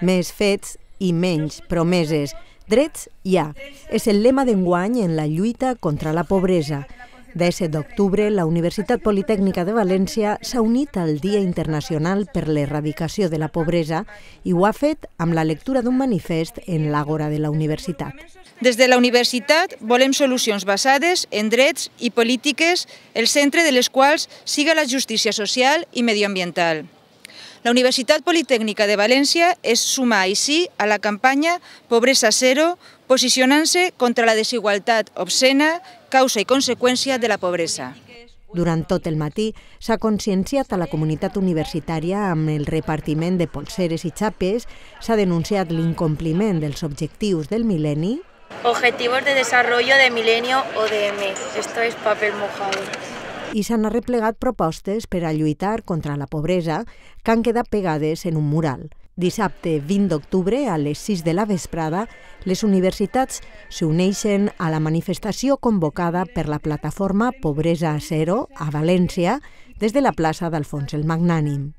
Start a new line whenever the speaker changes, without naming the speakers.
Més fets i menys promeses. Drets hi ha. És el lema d'enguany en la lluita contra la pobresa. De 7 d'octubre, la Universitat Politècnica de València s'ha unit al Dia Internacional per l'Erradicació de la Pobresa i ho ha fet amb la lectura
d'un manifest
en l'àgora de la universitat.
Des de la universitat volem solucions basades en drets i polítiques, el centre de les quals siga la justícia social i medioambiental. La Universitat Politècnica de València es suma sí a la campanya Pobresa Zero, posicionant-se contra la desigualtat obscena, causa i conseqüència de la pobresa.
Durant tot el matí s'ha conscienciat a la comunitat universitària amb el repartiment de polseres i xapes, s'ha denunciat l'incompliment dels objectius del mil·lenni.
Objetivos de desarrollo de milenio ODM. Esto es papel mojado
i s'han arreplegat propostes per a lluitar contra la pobresa que han quedat pegades en un mural. Dissabte 20 d'octubre, a les 6 de la vesprada, les universitats s'uneixen a la manifestació convocada per la plataforma Pobresa Zero a València des de la plaça d'Alfons el Magnànim.